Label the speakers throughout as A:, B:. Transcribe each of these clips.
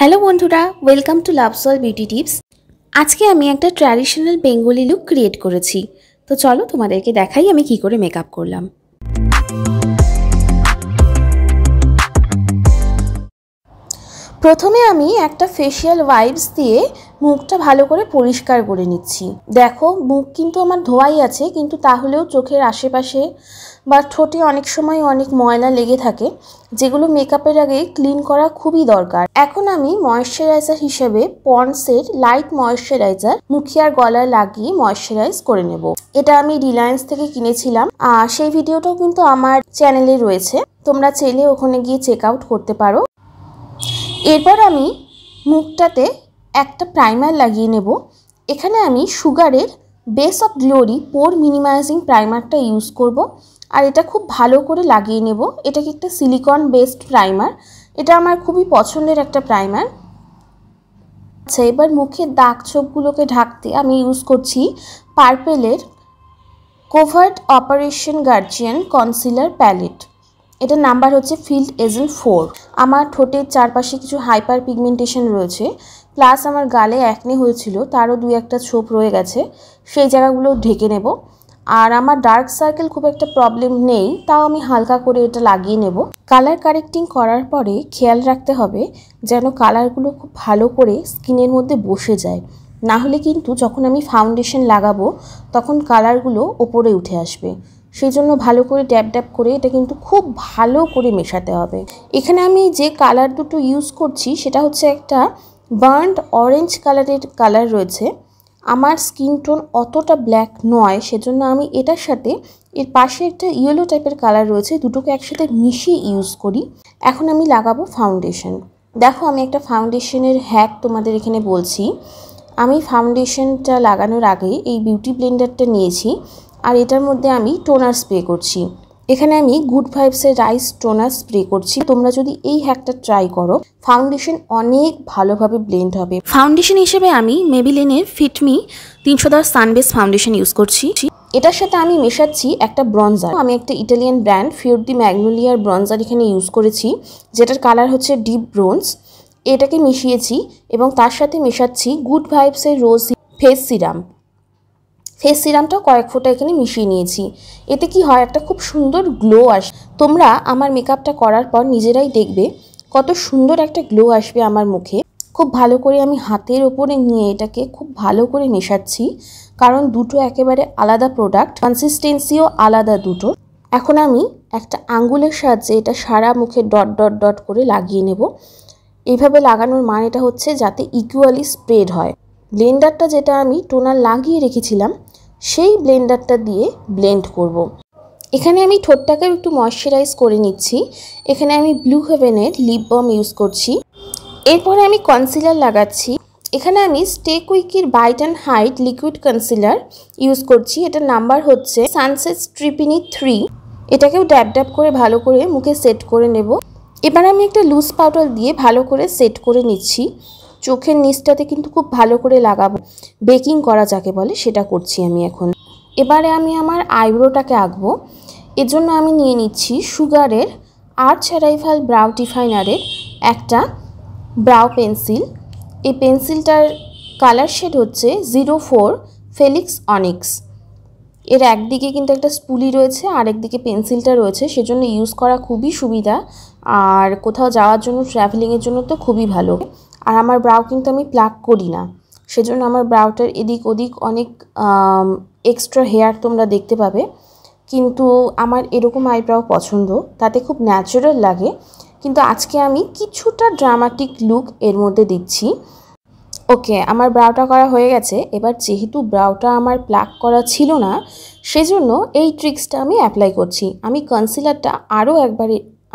A: Hello বন্ধুরা welcome to লাভসল beauty tips আজকে আমি একটা ট্র্যাডিশনাল বেঙ্গলি লুক ক্রিয়েট করেছি তো চলো তোমাদেরকে দেখাই আমি কি করে মেকআপ করলাম প্রথমে আমি একটা ফেশিয়াল ওয়াইপস দিয়ে মুখটা ভালো করে পরিষ্কার করে নিচ্ছি দেখো মুখ কিন্তু আমার ধোয়াই আছে কিন্তু তাহলেও চোখের আশেপাশে বা ঠোঁটে অনেক সময় অনেক ময়লা লেগে থাকে যেগুলো মেকআপের আগে ক্লিন করা খুবই দরকার এখন আমি ময়শ্চারাইজার হিসেবে পন্ডসের লাইট ময়শ্চারাইজার মুখে আর গলায় লাগিয়ে ময়শ্চারাইজ করে নেব এটা আমি রিলায়েন্স থেকে কিনেছিলাম আর সেই ভিডিওটাও কিন্তু আমার চ্যানেলে রয়েছে তোমরা চাইলে ওখানে গিয়ে চেক আউট করতে পারো এরপর আমি মুখটাতে একটা প্রাইমার লাগিয়ে নেব এখানে আমি সুগারের base of glory pore minimizing প্রাইমারটা ইউজ করব আর এটা খুব ভালো করে লাগিয়ে নেব এটা কি একটা সিলিকন বেসড প্রাইমার এটা আমার খুবই পছন্দের একটা প্রাইমার আচ্ছা এবার মুখে দাগ ছোপগুলোকে ঢাকতে আমি ইউজ করছি পার্পেলের covert operation guardian concealer palette এটার নাম্বার হচ্ছে ফিল্ড এজেল ফোর আমার ঠোঁটের চারপাশে কিছু হাইপার পিগমেন্টেশন রয়েছে প্লাস আমার গালে অ্যাকনে হয়েছিল তারও দুই একটা ছোপ রয়ে গেছে সেই জায়গাগুলো ঢেকে নেব আর আমার ডার্ক সার্কেল খুব একটা প্রবলেম নেই তাও আমি হালকা করে এটা লাগিয়ে নেব কালার কারেক্টিং করার পরে খেয়াল রাখতে হবে যেন কালারগুলো খুব ভালো করে স্কিনের মধ্যে বসে যায় না হলে কিন্তু যখন আমি ফাউন্ডেশন লাগাবো তখন কালারগুলো ওপরে উঠে আসবে সেই জন্য ভালো করে ড্যাব ড্যাব করে এটা কিন্তু খুব ভালো করে মেশাতে হবে এখানে আমি যে কালার দুটো ইউজ করছি সেটা হচ্ছে একটা বার্নড অরেঞ্জ কালারের কালার রয়েছে আমার স্কিন টোন অতটা ব্ল্যাক নয় সেজন্য আমি এটার সাথে এর পাশে একটা ইয়েলো টাইপের কালার রয়েছে দুটোকে একসাথে মিশিয়ে ইউজ করি এখন আমি লাগাবো ফাউন্ডেশন দেখো আমি একটা ফাউন্ডেশনের হ্যাক তোমাদের এখানে বলছি আমি ফাউন্ডেশনটা লাগানোর আগে এই বিউটি ব্লেন্ডারটা নিয়েছি আর এটার মধ্যে আমি টোনার স্প্রে করছি এখানে আমি গুড ভাইবসের রাইস টোনার স্প্রে করছি তোমরা যদি এই হ্যাকটা ট্রাই করো ফাউন্ডেশন অনেক ভালোভাবে ব্লেন্ড হবে ফাউন্ডেশন হিসেবে আমি মেবিলেনের ফিটমি তিনশো দশ সানবেস ফাউন্ডেশন ইউজ করছি এটার সাথে আমি মেশাচ্ছি একটা ব্রঞ্জার আমি একটা ইটালিয়ান ব্র্যান্ড ফিউর দি ম্যাগনোলিয়ার ব্রঞ্জার এখানে ইউজ করেছি যেটার কালার হচ্ছে ডিপ ব্রোঞ্জ এটাকে মিশিয়েছি এবং তার সাথে মেশাচ্ছি গুড ভাইবসের রোজ ফেস সিরাম ফেস সিরামটা কয়েক ফোঁটা এখানে মিশিয়ে নিয়েছি এতে কি হয় একটা খুব সুন্দর গ্লো আসে তোমরা আমার মেকআপটা করার পর নিজেরাই দেখবে কত সুন্দর একটা গ্লো আসবে আমার মুখে খুব ভালো করে আমি হাতের ওপরে নিয়ে এটাকে খুব ভালো করে মেশাচ্ছি কারণ দুটো একেবারে আলাদা প্রোডাক্ট কনসিস্টেন্সিও আলাদা দুটো এখন আমি একটা আঙ্গুলের সাহায্যে এটা সারা মুখে ডট ডট ডট করে লাগিয়ে নেব এভাবে লাগানোর মানেটা হচ্ছে যাতে ইকুয়ালি স্প্রেড হয় ব্লেন্ডারটা যেটা আমি টোনার লাগিয়ে রেখেছিলাম সেই ব্লেন্ডারটা দিয়ে ব্লেন্ড করব। এখানে আমি ঠোঁটটাকে একটু ময়শ্চারাইজ করে নিচ্ছি এখানে আমি ব্লু হেভেনের লিপ বাম ইউজ করছি এরপরে আমি কনসিলার লাগাচ্ছি এখানে আমি স্টেক উইকের বাইট অ্যান্ড হাইট লিকুইড কনসিলার ইউজ করছি এটার নাম্বার হচ্ছে সানসেট স্ট্রিপিনি থ্রি এটাকেও ড্যাব ড্যাব করে ভালো করে মুখে সেট করে নেব এবার আমি একটা লুজ পাউডার দিয়ে ভালো করে সেট করে নিচ্ছি চোখের নিচটাতে কিন্তু খুব ভালো করে লাগাবো বেকিং করা যাকে বলে সেটা করছি আমি এখন এবারে আমি আমার আইব্রোটাকে আঁকবো এজন্য আমি নিয়ে নিচ্ছি সুগারের আর্ট স্যারাইভাল ব্রাউ ডিফাইনারের একটা ব্রাউ পেন্সিল এই পেন্সিলটার কালার শেড হচ্ছে জিরো ফোর ফেলিক্স অনিক্স এর একদিকে কিন্তু একটা স্পুলি রয়েছে আরেকদিকে পেন্সিলটা রয়েছে সেজন্য ইউজ করা খুবই সুবিধা আর কোথাও যাওয়ার জন্য ট্রাভেলিংয়ের জন্য তো খুবই ভালো আর আমার ব্রাউ কিন্তু আমি প্লাক করি না সেজন্য আমার ব্রাউটার এদিক ওদিক অনেক এক্সট্রা হেয়ার তোমরা দেখতে পাবে কিন্তু আমার এরকম আইব্রাউ পছন্দ তাতে খুব ন্যাচারাল লাগে কিন্তু আজকে আমি কিছুটা ড্রামাটিক লুক এর মধ্যে দিচ্ছি ওকে আমার ব্রাউটা করা হয়ে গেছে এবার যেহেতু ব্রাউটা আমার প্লাক করা ছিল না সেজন্য এই ট্রিক্সটা আমি অ্যাপ্লাই করছি আমি কনসিলারটা আরও একবার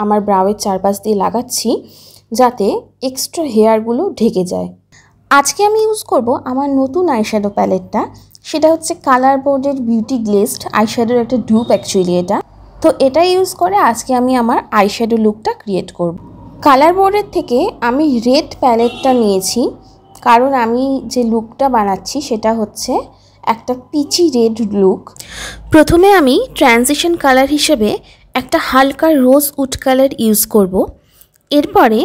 A: আমার ব্রাউয়ের চারপাশ দিয়ে লাগাচ্ছি যাতে এক্সট্রা হেয়ারগুলো ঢেকে যায় আজকে আমি ইউজ করব আমার নতুন আইশ্যাডো প্যালেটটা সেটা হচ্ছে কালার বোর্ডের বিউটি গ্লেসড আইশ্যাডোর একটা ডুপ অ্যাকচুয়ালি এটা তো এটা ইউজ করে আজকে আমি আমার আইশ্যাডো লুকটা ক্রিয়েট করব। কালার বোর্ডের থেকে আমি রেড প্যালেটটা নিয়েছি কারণ আমি যে লুকটা বানাচ্ছি সেটা হচ্ছে একটা পিচি রেড লুক প্রথমে আমি ট্রানজিশন কালার হিসেবে একটা হালকা রোজ উড কালার ইউজ করব। এরপরে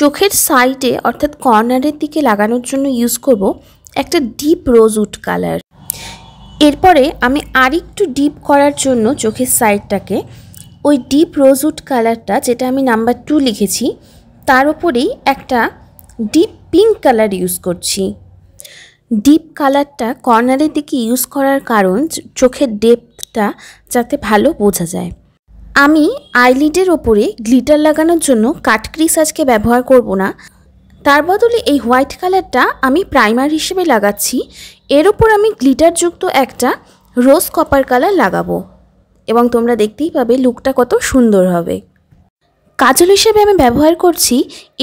A: চোখের সাইডে অর্থাৎ কর্নারের দিকে লাগানোর জন্য ইউজ করব একটা ডিপ রোজ উড কালার এরপরে আমি আরেকটু ডিপ করার জন্য চোখের সাইডটাকে ওই ডিপ রোজ উড কালারটা যেটা আমি নাম্বার টু লিখেছি তার ওপরেই একটা ডিপ পিঙ্ক কালার ইউজ করছি ডিপ কালারটা কর্নারের দিকে ইউজ করার কারণ চোখের ডেপথটা যাতে ভালো বোঝা যায় আমি আইলিডের ওপরে গ্লিটার লাগানোর জন্য কাটক্রিস আজকে ব্যবহার করব না তার বদলে এই হোয়াইট কালারটা আমি প্রাইমার হিসেবে লাগাচ্ছি এর ওপর আমি গ্লিটারযুক্ত একটা রোজ কপার কালার লাগাবো এবং তোমরা দেখতেই পাবে লুকটা কত সুন্দর হবে কাজল হিসেবে আমি ব্যবহার করছি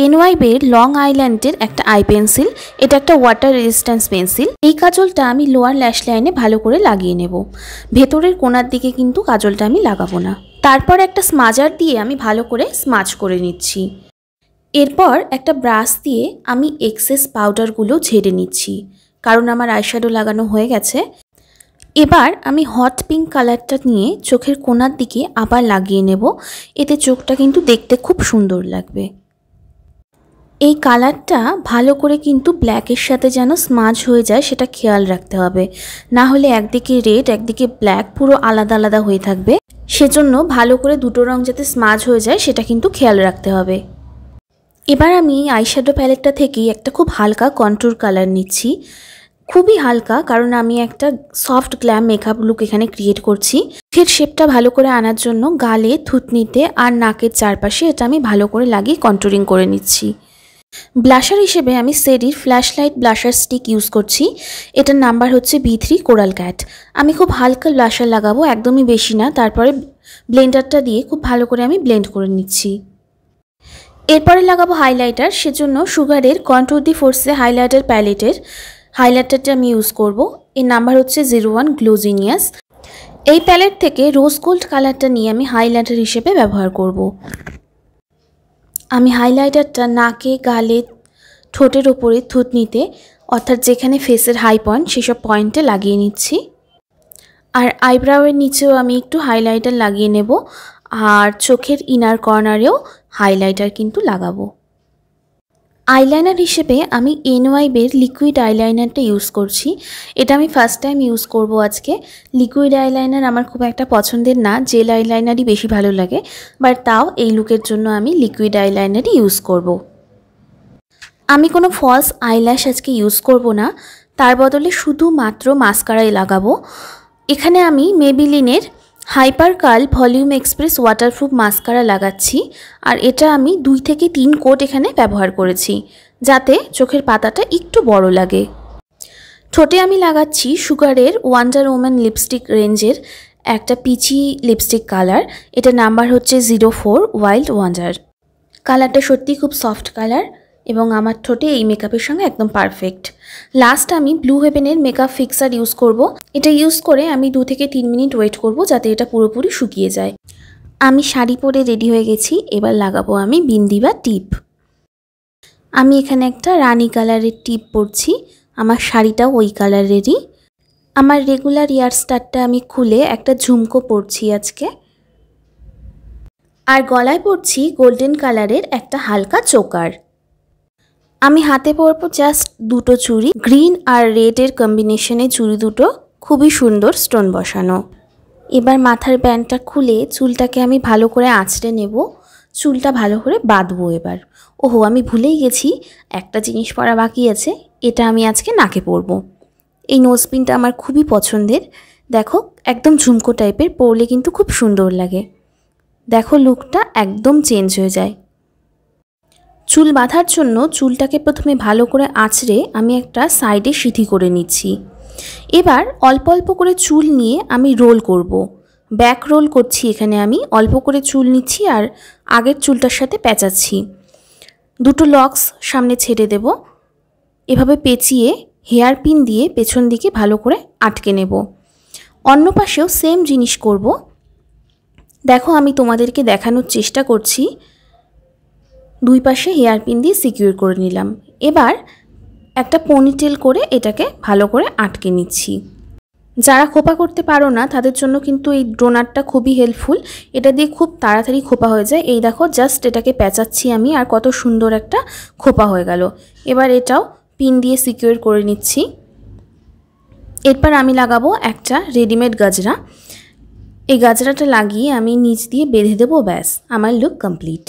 A: এনওয়াই বের লং আইল্যান্ডের একটা আই পেন্সিল এটা একটা ওয়াটার রেজিস্ট্যান্স পেন্সিল এই কাজলটা আমি লোয়ার ল্যাশ লাইনে ভালো করে লাগিয়ে নেব ভেতরের কোনার দিকে কিন্তু কাজলটা আমি লাগাবো না তারপর একটা স্মাজার দিয়ে আমি ভালো করে স্মাজ করে নিচ্ছি এরপর একটা ব্রাশ দিয়ে আমি এক্সেস পাউডারগুলো ঝেড়ে নিচ্ছি কারণ আমার আইশ্যাডো লাগানো হয়ে গেছে এবার আমি হট পিঙ্ক কালারটা নিয়ে চোখের কোনার দিকে আবার লাগিয়ে নেব এতে চোখটা কিন্তু দেখতে খুব সুন্দর লাগবে এই কালারটা ভালো করে কিন্তু ব্ল্যাকের সাথে যেন স্মাজ হয়ে যায় সেটা খেয়াল রাখতে হবে না হলে একদিকে রেড একদিকে ব্ল্যাক পুরো আলাদা আলাদা হয়ে থাকবে সেজন্য ভালো করে দুটো রং যাতে স্মাজ হয়ে যায় সেটা কিন্তু খেয়াল রাখতে হবে এবার আমি আইশ্যাডো প্যালেটটা থেকে একটা খুব হালকা কন্ট্রোর কালার নিচ্ছি খুবই হালকা কারণ আমি একটা সফট গ্ল্যাম মেকআপ লুক এখানে ক্রিয়েট করছি ফের শেপটা ভালো করে আনার জন্য গালে থুতনিতে আর নাকের চারপাশে এটা আমি ভালো করে লাগিয়ে কন্ট্রোরিং করে নিচ্ছি ব্লাশার হিসেবে আমি সেডির ফ্ল্যাশলাইট ব্লাশার স্টিক ইউজ করছি এটার নাম্বার হচ্ছে ভি থ্রি কোরাল ক্যাট আমি খুব হালকা ব্লাশার লাগাবো একদমই বেশি না তারপরে ব্লেন্ডারটা দিয়ে খুব ভালো করে আমি ব্লেন্ড করে নিচ্ছি এরপরে লাগাবো হাইলাইটার সেজন্য সুগারের কন্ট্রোল দি ফোর্সে হাইলাইটার প্যালেটের হাইলাইটারটা আমি ইউজ করব এর নাম্বার হচ্ছে জিরো ওয়ান গ্লোজিনিয়াস এই প্যালেট থেকে রোজ গোল্ড কালারটা নিয়ে আমি হাইলাইটার হিসেবে ব্যবহার করব। আমি হাইলাইটারটা নাকে গালে ঠোঁটের ওপরে থুতনিতে অর্থাৎ যেখানে ফেসের হাই পয়েন্ট সেসব পয়েন্টে লাগিয়ে নিচ্ছি আর আইব্রাউয়ের নিচেও আমি একটু হাইলাইটার লাগিয়ে নেব আর চোখের ইনার কর্নারেও হাইলাইটার কিন্তু লাগাবো আইলাইনার হিসেবে আমি এনওয়াইবের লিকুইড আইলাইনারটা ইউজ করছি এটা আমি ফার্স্ট টাইম ইউজ করব আজকে লিকুইড আইলাইনার আমার খুব একটা পছন্দের না জেল আইলাইনারই বেশি ভালো লাগে বাট তাও এই লুকের জন্য আমি লিকুইড আইলাইনারই ইউজ করব। আমি কোনো ফলস আইল্যাশ আজকে ইউজ করব না তার বদলে শুধুমাত্র মাস্কারাই লাগাবো এখানে আমি মেবিলিনের hyper curl volume express waterproof mascara লাগাচ্ছি আর এটা আমি দুই থেকে তিন কোট এখানে ব্যবহার করেছি যাতে চোখের পাতাটা একটু বড় লাগে ঠোঁটে আমি লাগাচ্ছি সুগারের ওয়ান্ডার ওম্যান লিপস্টিক রেঞ্জের একটা পিচি লিপস্টিক কালার এটা নাম্বার হচ্ছে জিরো ফোর ওয়াইল্ড ওয়ান্ডার কালারটা সত্যি খুব সফট কালার এবং আমার ঠোঁটে এই মেকআপের সঙ্গে একদম পারফেক্ট লাস্ট আমি ব্লু হেভেনের মেকআপ ফিক্সার ইউজ করব। এটা ইউজ করে আমি দু থেকে তিন মিনিট ওয়েট করব যাতে এটা পুরোপুরি শুকিয়ে যায় আমি শাড়ি পরে রেডি হয়ে গেছি এবার লাগাবো আমি বিন্দি বা টিপ আমি এখানে একটা রানি কালারের টিপ পরছি আমার শাড়িটাও ওই কালারেরই আমার রেগুলার ইয়ার স্টারটা আমি খুলে একটা ঝুমকো পরছি আজকে আর গলায় পরছি গোল্ডেন কালারের একটা হালকা চোকার আমি হাতে পরবো জাস্ট দুটো চুড়ি গ্রিন আর রেডের কম্বিনেশনে চুড়ি দুটো খুবই সুন্দর স্টোন বসানো এবার মাথার ব্যান্ডটা খুলে চুলটাকে আমি ভালো করে আঁচড়ে নেব চুলটা ভালো করে বাঁধবো এবার ওহো আমি ভুলেই গেছি একটা জিনিস পরা বাকি আছে এটা আমি আজকে নাকে পরব এই নোজপিনটা আমার খুবই পছন্দের দেখো একদম ঝুমকো টাইপের পরলে কিন্তু খুব সুন্দর লাগে দেখো লুকটা একদম চেঞ্জ হয়ে যায় চুল বাঁধার জন্য চুলটাকে প্রথমে ভালো করে আঁচড়ে আমি একটা সাইডে সিঁথি করে নিচ্ছি এবার অল্প অল্প করে চুল নিয়ে আমি রোল করব। ব্যাক রোল করছি এখানে আমি অল্প করে চুল নিচ্ছি আর আগের চুলটার সাথে পেঁচাচ্ছি দুটো লক্স সামনে ছেড়ে দেব এভাবে পেঁচিয়ে হেয়ার পিন দিয়ে পেছন দিকে ভালো করে আটকে নেব অন্য পাশেও সেম জিনিস করব দেখো আমি তোমাদেরকে দেখানোর চেষ্টা করছি দুই পাশে হেয়ারপিন দিয়ে সিকিউর করে নিলাম এবার একটা পনিটেল করে এটাকে ভালো করে আটকে নিচ্ছি যারা খোপা করতে পারো না তাদের জন্য কিন্তু এই ডোনারটা খুবই হেল্পফুল এটা দিয়ে খুব তাড়াতাড়ি খোপা হয়ে যায় এই দেখো জাস্ট এটাকে প্যাঁচাচ্ছি আমি আর কত সুন্দর একটা খোপা হয়ে গেল এবার এটাও পিন দিয়ে সিকিউর করে নিচ্ছি এরপর আমি লাগাবো একটা রেডিমেড গাজরা এই গাজরাটা লাগিয়ে আমি নিচ দিয়ে বেঁধে দেবো ব্যাস আমার লুক কমপ্লিট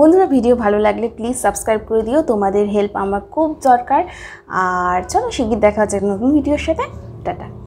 A: বন্ধুরা ভিডিও ভালো লাগলে প্লিজ সাবস্ক্রাইব করে দিও তোমাদের হেল্প আমার খুব দরকার আর চলো শিগগির দেখা হচ্ছে নতুন ভিডিওর সাথে টাটা